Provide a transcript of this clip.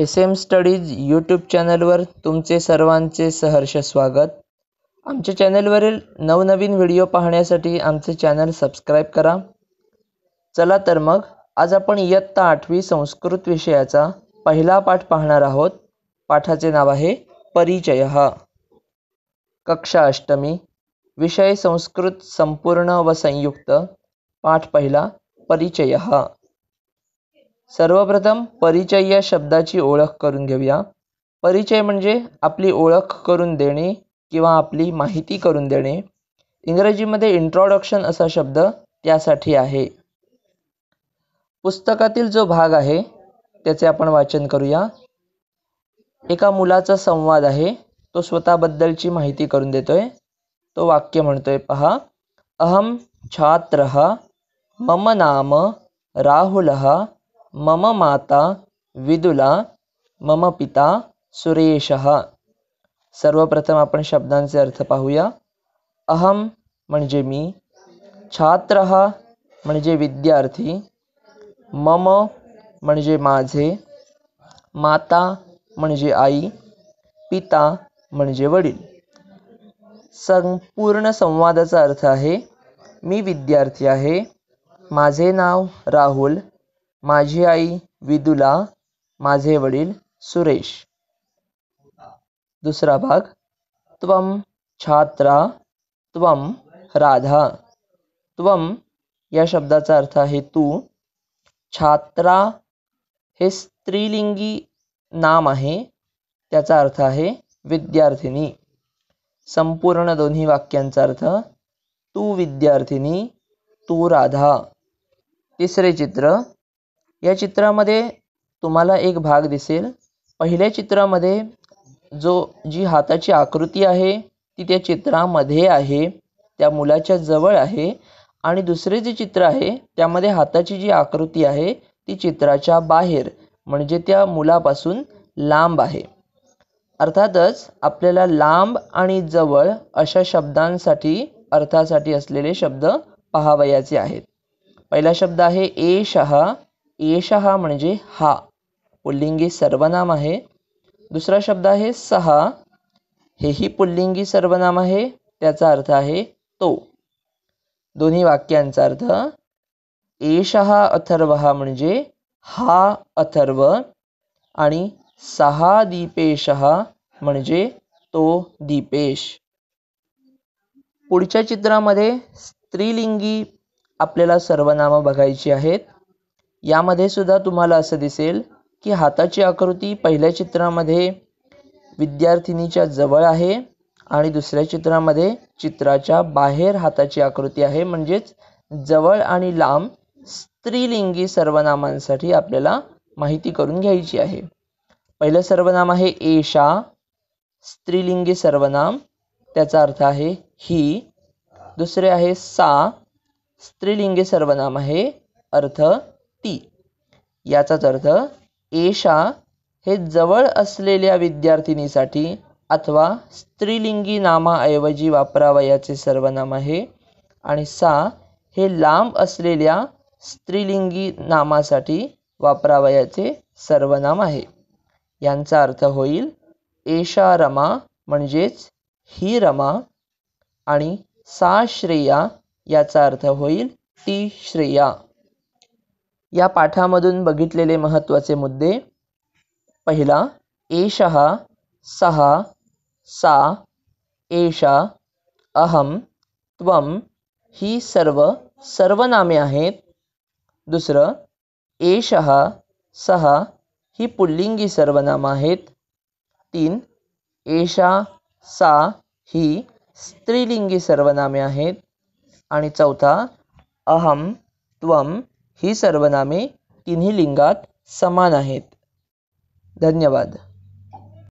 S M studies YouTube चॅनलवर तुमचे सर्वांचे सहर्ष स्वागत आमच्या चॅनलवरील नवनवीन व्हिडिओ पाहण्यासाठी आमचे चॅनल सबस्क्राईब करा चला तर मग आज आपण इयत्ता आठवी संस्कृत विषयाचा पहिला पाठ पाहणार आहोत पाठाचे नाव आहे परिचय कक्षा अष्टमी विषय संस्कृत संपूर्ण व संयुक्त पाठ पहिला परिचय सर्वप्रथम परिचय या शब्दाची ओळख करून घेऊया परिचय म्हणजे आपली ओळख करून देणे किंवा आपली माहिती करून देणे इंग्रजीमध्ये इंट्रॉडक्शन असा शब्द त्यासाठी आहे पुस्तकातील जो भाग आहे त्याचे आपण वाचन करूया एका मुलाचा संवाद आहे तो स्वतःबद्दलची माहिती करून देतोय तो वाक्य म्हणतोय पहा अहम छात्र मम नाम राहुल मम माता विदुला मम पिता सुरेशः सर्वप्रथम आपण शब्दांचे अर्थ पाहूया अहम म्हणजे मी छात्र म्हणजे विद्यार्थी मम म्हणजे माझे माता म्हणजे आई पिता म्हणजे वडील संपूर्ण संवादाचा अर्थ आहे मी विद्यार्थी आहे माझे नाव राहुल माझी आई विदुला माझे वडील सुरेश दुसरा भाग त्वम छात्रा त्वम राधा त्वम या शब्दाचा अर्थ आहे तू छात्रा हे स्त्रीलिंगी नाम आहे त्याचा अर्थ आहे विद्यार्थिनी संपूर्ण दोन्ही वाक्यांचा अर्थ तू विद्यार्थिनी तू राधा तिसरे चित्र या चित्रामध्ये तुम्हाला एक भाग दिसेल पहिल्या चित्रामध्ये जो जी हाताची आकृती आहे ती त्या चित्रामध्ये आहे त्या मुलाच्या जवळ आहे आणि दुसरे जे चित्र आहे त्यामध्ये हाताची जी आकृती आहे ती चित्राच्या बाहेर म्हणजे त्या मुलापासून लांब आहे अर्थातच आपल्याला लांब आणि जवळ अशा शब्दांसाठी अर्थासाठी असलेले शब्द पहावयाचे आहेत पहिला शब्द आहे ए शहा एषः म्हणजे हा पुल्लिंगी सर्वनाम आहे दुसरा शब्द आहे सहा हेही पुल्लिंगी सर्वनाम आहे त्याचा अर्थ आहे तो दोन्ही वाक्यांचा अर्थ एष अथर्व हा म्हणजे हा अथर्व आणि सहा दीपेश म्हणजे तो दीपेश पुढच्या चित्रामध्ये स्त्रीलिंगी आपल्याला सर्वनामं बघायची आहेत यामध्ये सुद्धा तुम्हाला असं दिसेल की हाताची आकृती पहिल्या चित्रामध्ये विद्यार्थिनीच्या जवळ आहे आणि दुसऱ्या चित्रामध्ये चित्राच्या बाहेर हाताची आकृती आहे म्हणजेच जवळ आणि लांब स्त्रीलिंगी सर्वनामांसाठी आपल्याला माहिती करून घ्यायची आहे पहिलं सर्वनाम आहे एषा स्त्रीलिंगी सर्वनाम त्याचा अर्थ आहे ही दुसरे आहे सा स्त्रीलिंगी सर्वनाम आहे अर्थ ती याचाच अर्थ एषा हे जवळ असलेल्या विद्यार्थिनीसाठी अथवा स्त्रीलिंगी नामाऐवजी वापरावयाचे सर्वनाम आहे आणि सा हे लांब असलेल्या स्त्रीलिंगी नामासाठी वापरावयाचे सर्वनाम आहे यांचा अर्थ होईल एषा रमा म्हणजेच ही रमा आणि सा श्रेया याचा अर्थ होईल ती श्रेया या पाठामधून बघितलेले महत्त्वाचे मुद्दे पहिला एषः सः सा एषा अहं त्वं ही सर्व सर्वनामे आहेत दुसरं एषः सः ही पुल्लिंगी सर्वनाम आहेत तीन एषा सा ही स्त्रीलिंगी सर्वनामे आहेत आणि चौथा अहम त्वं ही सर्वनामे तिन्ही लिंगात समान आहेत धन्यवाद